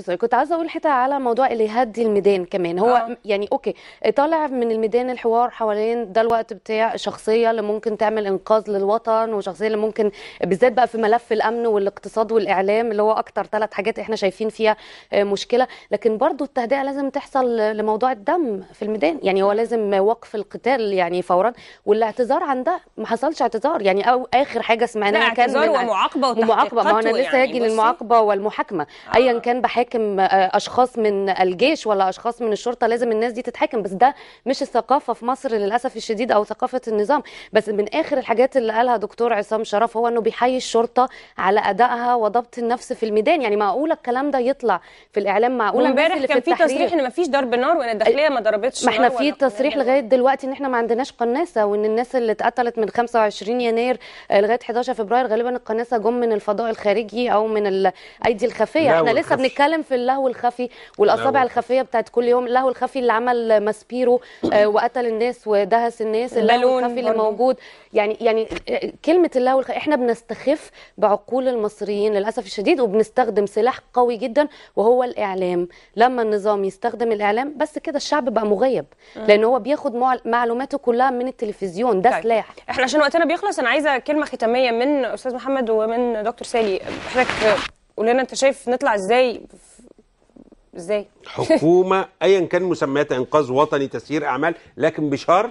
كنت عايزه اقول حته على موضوع اللي يهدي الميدان كمان هو آه. يعني اوكي طالع من الميدان الحوار حوالين ده الوقت بتاع شخصيه اللي ممكن تعمل انقاذ للوطن وشخصيه اللي ممكن بالذات بقى في ملف الامن والاقتصاد والاعلام اللي هو اكتر ثلاث حاجات احنا شايفين فيها آه، مشكله لكن برضو التهدئه لازم تحصل لموضوع الدم في الميدان يعني هو لازم وقف القتال يعني فورا والاعتذار عن ده ما حصلش اعتذار يعني أو اخر حاجه سمعناها كان اعتذار ومعاقبه ومعاقبه ما انا لسه يعني هاجي للمعاقبه والمحاكمه آه. ايا كان بحاجة بيتحاكم آه، اشخاص من الجيش ولا اشخاص من الشرطه لازم الناس دي تتحاكم بس ده مش الثقافه في مصر للاسف الشديد او ثقافه النظام بس من اخر الحاجات اللي قالها دكتور عصام شرف هو انه بيحيي الشرطه على ادائها وضبط النفس في الميدان يعني معقوله الكلام ده يطلع في الاعلام معقوله امبارح كان في تصريح ان ما فيش ضرب نار وان الداخليه ما ضربتش ما احنا في تصريح لغايه دلوقتي ان احنا ما عندناش قناصه وان الناس اللي اتقتلت من 25 يناير آه، لغايه 11 فبراير غالبا القناصه جم من الفضاء الخارجي او من الايدي الخفيه احنا لسه بنتكلم بنتكلم في اللهو الخفي والاصابع الخفيه بتاعت كل يوم اللهو الخفي اللي عمل ماسبيرو آه، وقتل الناس ودهس الناس اللهو الخفي اللي موجود يعني يعني آه، كلمه اللهو الخفي احنا بنستخف بعقول المصريين للاسف الشديد وبنستخدم سلاح قوي جدا وهو الاعلام لما النظام يستخدم الاعلام بس كده الشعب بقى مغيب لان هو بياخد معلوماته كلها من التلفزيون ده طيب. سلاح احنا عشان وقتنا بيخلص انا عايزه كلمه ختاميه من استاذ محمد ومن دكتور سالي حضرتك قول لنا انت شايف نطلع ازاي ازاي حكومه ايا كان مسميات انقاذ وطني تسيير اعمال لكن بشرط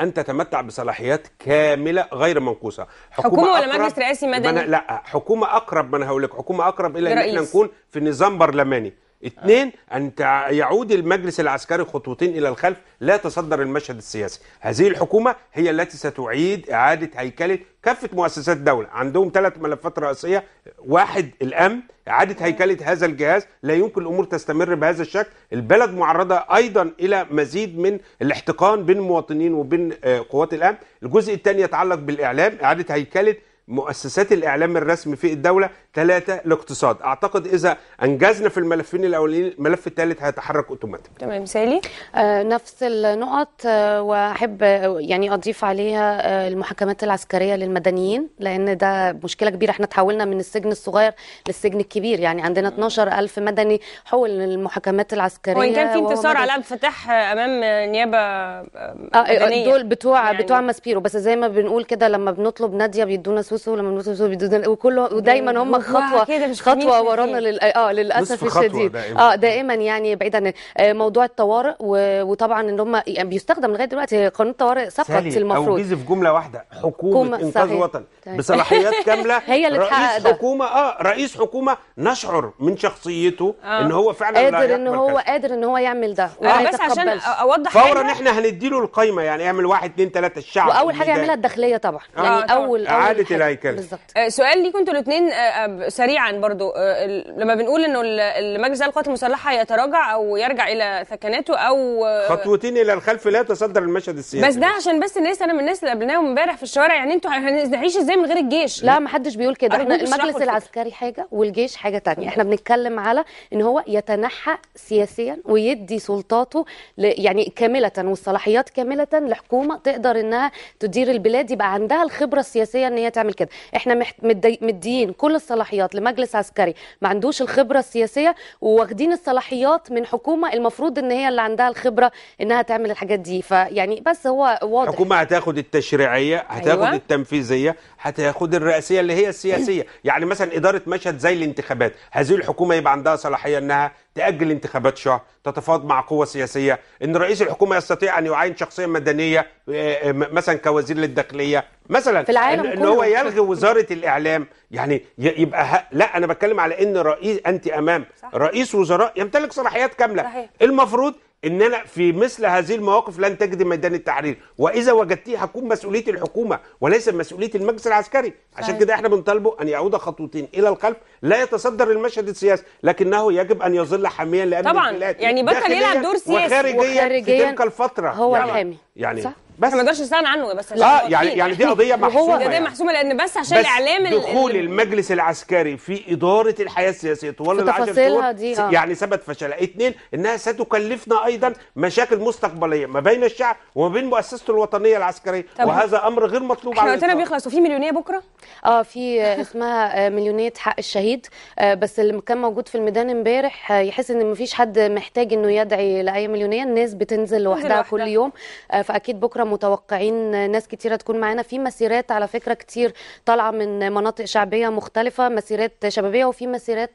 ان تتمتع بصلاحيات كامله غير منقوصه حكومه, حكومة ولا مجلس رئاسي مدني لا حكومه اقرب ما انا هقول لك حكومه اقرب الى ان احنا نكون في نظام برلماني اثنين أن يعود المجلس العسكري خطوتين إلى الخلف لا تصدر المشهد السياسي هذه الحكومة هي التي ستعيد إعادة هيكلة كافة مؤسسات الدولة عندهم ثلاث ملفات رئيسية واحد الأمن إعادة هيكلة هذا الجهاز لا يمكن الأمور تستمر بهذا الشكل البلد معرضة أيضا إلى مزيد من الاحتقان بين المواطنين وبين آه، قوات الأمن الجزء الثاني يتعلق بالإعلام إعادة هيكلة مؤسسات الإعلام الرسمي في الدولة ثلاثة الاقتصاد اعتقد اذا انجزنا في الملفين الاولين الملف الثالث هيتحرك اوتوماتيك تمام سالي آه نفس النقط آه، واحب آه، يعني اضيف عليها آه، المحاكمات العسكريه للمدنيين لان ده مشكله كبيره احنا تحولنا من السجن الصغير للسجن الكبير يعني عندنا 12000 مدني حول للمحاكمات العسكريه وان كان في انتصار على انفتاح امام نيابه مدنيه دول بتوع يعني. بتوع ماسبيرو بس زي ما بنقول كده لما بنطلب ناديه بيدونا سوسو لما بنطلب سوسو بيدونا وكله ودايما هم خطوه مش خطوه ورانا لل... اه للاسف الشديد دائماً. اه دائما يعني بعيدا عن آه، موضوع الطوارئ و... وطبعا ان هم يعني بيستخدم لغايه دلوقتي قانون الطوارئ سقط المفروض اوجز في جمله واحده حكومه انقاذ وطن طيب. بصلاحيات كامله هي اللي رئيس ده. حكومه اه رئيس حكومه نشعر من شخصيته آه. ان هو فعلا قادر ان هو قادر ان هو يعمل ده آه. بس عشان اوضح فورا احنا هنديله القايمه يعني اعمل واحد اثنين ثلاثه الشعب واول حاجه يعملها الداخليه طبعا آه، يعني اول اعاده الهيكله بالظبط آه، سؤال ليكم انتوا الاثنين سريعا برضو آه، لما بنقول انه المجلس القوات المسلحه يتراجع او يرجع الى ثكناته او آه، خطوتين الى الخلف لا يتصدر المشهد السياسي بس ده عشان بس الناس انا من الناس اللي قابلناهم امبارح في الشوارع يعني انتوا هنعيش ازاي من غير الجيش لا ما حدش بيقول كده احنا المجلس العسكري حاجه والجيش حاجه تانية احنا بنتكلم على ان هو يتنحى سياسيا ويدي سلطاته يعني كامله والصلاحيات كامله لحكومه تقدر انها تدير البلاد يبقى عندها الخبره السياسيه ان هي تعمل كده احنا مديين كل الصلاحيات الصلاحيات لمجلس عسكري ما عندوش الخبره السياسيه وواخدين الصلاحيات من حكومه المفروض ان هي اللي عندها الخبره انها تعمل الحاجات دي فيعني بس هو واضح الحكومه هتاخد التشريعيه هتاخد أيوة. التنفيذيه هتاخد الرئاسيه اللي هي السياسيه يعني مثلا اداره مشهد زي الانتخابات هذه الحكومه يبقى عندها صلاحيه انها تاجل انتخابات شهر تتفاوض مع قوة سياسية ان رئيس الحكومة يستطيع ان يعين شخصية مدنية آه، مثلا كوزير للداخلية مثلا في العالم ان, أن هو يلغي وزارة الاعلام يعني يبقى ه... لا انا بتكلم على ان رئيس انت امام صح. رئيس وزراء يمتلك صلاحيات كاملة صحيح. المفروض ان انا في مثل هذه المواقف لن تجد ميدان التحرير واذا وجدتيه هتكون مسؤوليه الحكومه وليس مسؤوليه المجلس العسكري صحيح. عشان كده احنا بنطالبه ان يعود خطوتين الى الخلف لا يتصدر المشهد السياسي لكنه يجب ان يظل حاميا لامن البلاد طبعا يعني بطل يلعب دور سياسي وخارجيا, وخارجيا في تلك الفتره هو يعني الحامي يعني صح؟ بس ما نقدرش نستغنى عنه بس لا آه يعني يعني دي قضيه محسومه دي قضيه يعني. محسومه لان بس عشان بس الاعلام دخول المجلس العسكري في اداره الحياه السياسيه طوال ال 10 سنين يعني ثبت فشلها اثنين انها ستكلفنا ايضا مشاكل مستقبليه ما بين الشعب وما بين مؤسسته الوطنيه العسكريه طبعا. وهذا امر غير مطلوب احنا وقتنا بيخلص وفي مليونيه بكره اه في اسمها آه، مليونيه حق الشهيد آه بس اللي كان موجود في الميدان امبارح آه، يحس ان مفيش حد محتاج انه يدعي لاي مليونيه الناس بتنزل لوحدها كل يوم آه، فاكيد بكره متوقعين ناس كتيره تكون معانا في مسيرات على فكره كتير طالعه من مناطق شعبيه مختلفه مسيرات شبابيه وفي مسيرات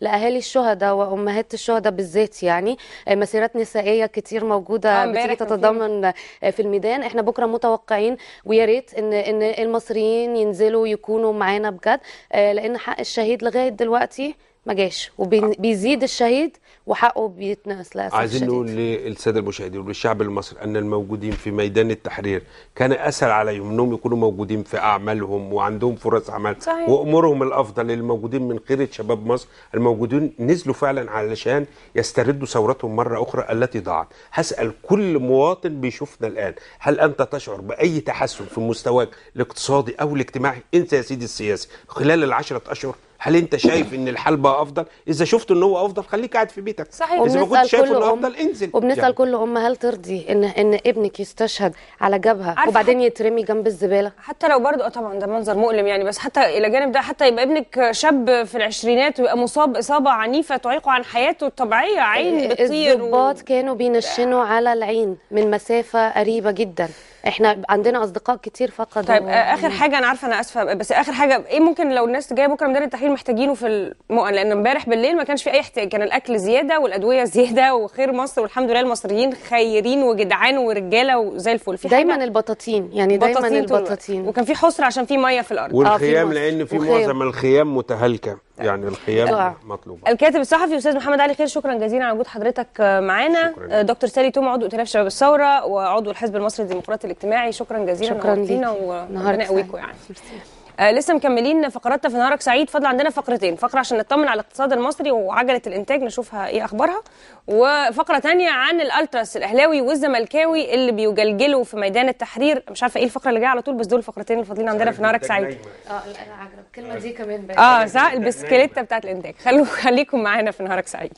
لاهالي الشهداء وامهات الشهداء بالذات يعني مسيرات نسائيه كتير موجوده آه، بتيجي تتضمن آه، في الميدان احنا بكره متوقعين ويا ريت ان ان المصريين ينزلوا يكونوا معانا بجد آه، لان حق الشهيد لغايه دلوقتي ما جاش وبيزيد آه. الشهيد وحقه بيتنقص للاسف عايزين نقول للساده المشاهدين وللشعب المصري ان الموجودين في ميدان التحرير كان اسهل عليهم انهم يكونوا موجودين في اعمالهم وعندهم فرص عمل صحيح. وامورهم الافضل للموجودين من خيره شباب مصر الموجودين نزلوا فعلا علشان يستردوا ثورتهم مره اخرى التي ضاعت هسال كل مواطن بيشوفنا الان هل انت تشعر باي تحسن في مستواك الاقتصادي او الاجتماعي انسى يا سيدي السياسي خلال العشرة اشهر هل انت شايف ان الحال بقى افضل اذا شفت ان هو افضل خليك قاعد في بيتك صحيح اذا ما كنتش شايف انه افضل انزل وبنسال يعني. كل ام هل ترضي ان ان ابنك يستشهد على جبهه وبعدين يترمي جنب الزباله حتى لو برضه آه طبعا ده منظر مؤلم يعني بس حتى الى جانب ده حتى يبقى ابنك شاب في العشرينات ويبقى مصاب اصابه عنيفه تعيقه عن حياته الطبيعيه عين بتطير الضباط و... كانوا بينشنوا على العين من مسافه قريبه جدا احنا عندنا اصدقاء كتير فقدوا طيب و... آه، اخر حاجه انا عارفه انا اسفه بس اخر حاجه ايه ممكن لو الناس جايه بكره مدير التحليل محتاجينه في المؤن لان امبارح بالليل ما كانش في اي احتياج كان الاكل زياده والادويه زياده وخير مصر والحمد لله المصريين خيرين وجدعان ورجاله وزي الفل في دايما حاجة البطاطين يعني دايما البطاطين وكان في حصر عشان في ميه في الارض والخيام آه لان في معظم الخيام متهالكه يعني طيب. القيام آه. مطلوبه الكاتب الصحفي استاذ محمد علي خير شكرا جزيلا على وجود حضرتك معانا آه، دكتور سالي توم عضو ائتلاف شباب الثوره وعضو الحزب المصري الديمقراطي الاجتماعي شكرا جزيلا شكرا لينا ونهارنا قويكم يعني آه لسه مكملين فقراتنا في نهارك سعيد فضل عندنا فقرتين فقره عشان نطمن على الاقتصاد المصري وعجله الانتاج نشوفها ايه اخبارها وفقره تانية عن الالتراس الاهلاوي والزملكاوي اللي بيجلجلوا في ميدان التحرير مش عارفه ايه الفقره اللي جايه على طول بس دول الفقرتين اللي فاضلين عندنا في نهارك سعيد اه الكلمه دي كمان بقى اه صح البسكليته بتاعت الانتاج خلوا خليكم معانا في نهارك سعيد